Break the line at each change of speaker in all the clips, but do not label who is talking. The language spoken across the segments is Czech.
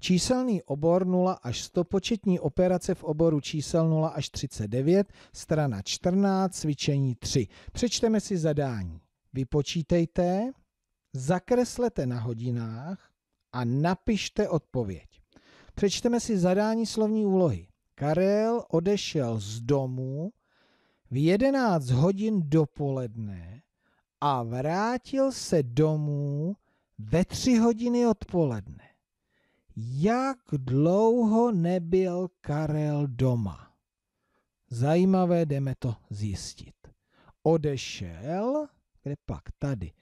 Číselný obor 0 až 100, početní operace v oboru čísel 0 až 39, strana 14, cvičení 3. Přečteme si zadání. Vypočítejte, zakreslete na hodinách a napište odpověď. Přečteme si zadání slovní úlohy. Karel odešel z domu v 11 hodin dopoledne a vrátil se domů ve 3 hodiny odpoledne jak dlouho nebyl Karel doma. Zajímavé, jdeme to zjistit. Odešel, kde pak tady,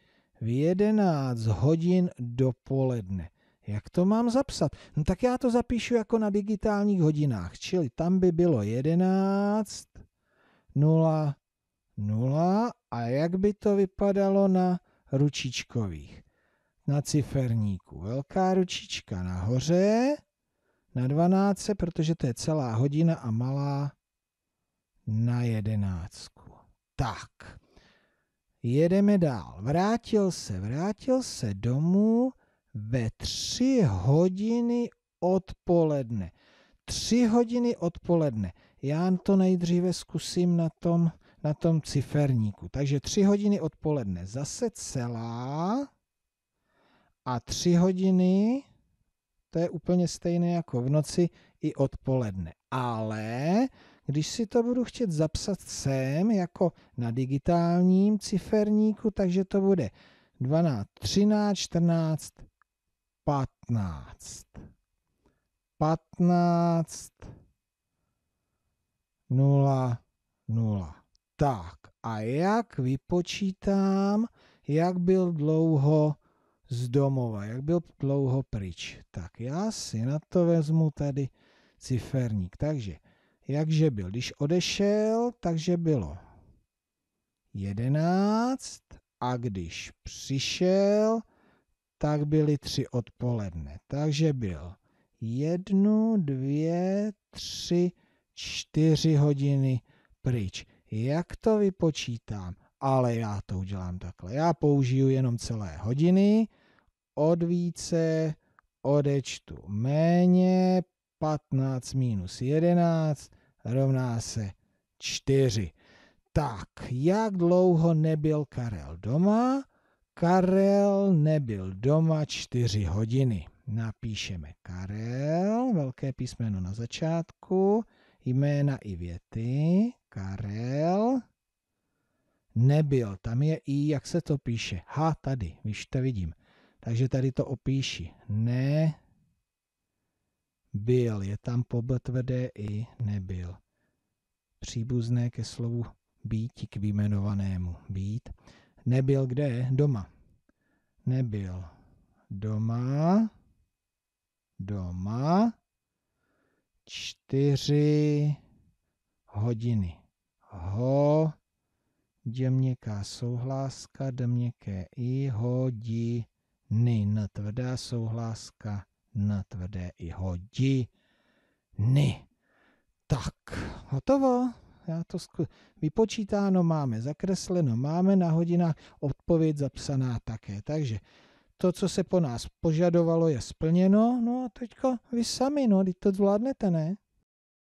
v 11 hodin dopoledne. Jak to mám zapsat? No tak já to zapíšu jako na digitálních hodinách, čili tam by bylo 11, 0, 0 a jak by to vypadalo na ručičkových? na ciferníku. Velká ručička nahoře na 12, protože to je celá hodina a malá na jedenáctku. Tak, jedeme dál. Vrátil se, vrátil se domů ve 3 hodiny odpoledne. 3 hodiny odpoledne. Já to nejdříve zkusím na tom, na tom ciferníku. Takže 3 hodiny odpoledne. Zase celá a tři hodiny, to je úplně stejné jako v noci i odpoledne. Ale když si to budu chtět zapsat sem jako na digitálním ciferníku, takže to bude 12, 13, 14, 15. 15, 0, 0. Tak a jak vypočítám, jak byl dlouho z domova, jak byl dlouho pryč. Tak já si na to vezmu tady ciferník. Takže, jakže byl? Když odešel, takže bylo 11 a když přišel, tak byly tři odpoledne. Takže byl jednu, dvě, tři, čtyři hodiny pryč. Jak to vypočítám? Ale já to udělám takhle. Já použiju jenom celé hodiny, od více odečtu méně, 15 minus 11 rovná se 4. Tak, jak dlouho nebyl Karel doma? Karel nebyl doma 4 hodiny. Napíšeme Karel, velké písmeno na začátku, jména i věty. Karel nebyl, tam je i, jak se to píše. Ha, tady, víš, to vidím. Takže tady to opíši. Ne, byl. Je tam po tvrdé i nebyl. Příbuzné ke slovu býti k vyjmenovanému. Být. Nebyl kde? Doma. Nebyl. Doma. Doma. Čtyři hodiny. Ho. Děměkká souhláska, děměkké i hodí ni na tvrdá souhláska, na tvrdé i hodí. ni. Tak, hotovo. Já to zku... Vypočítáno máme, zakresleno máme, na hodinách odpověď zapsaná také. Takže to, co se po nás požadovalo, je splněno. No a teďka vy sami, no, teď to zvládnete, ne?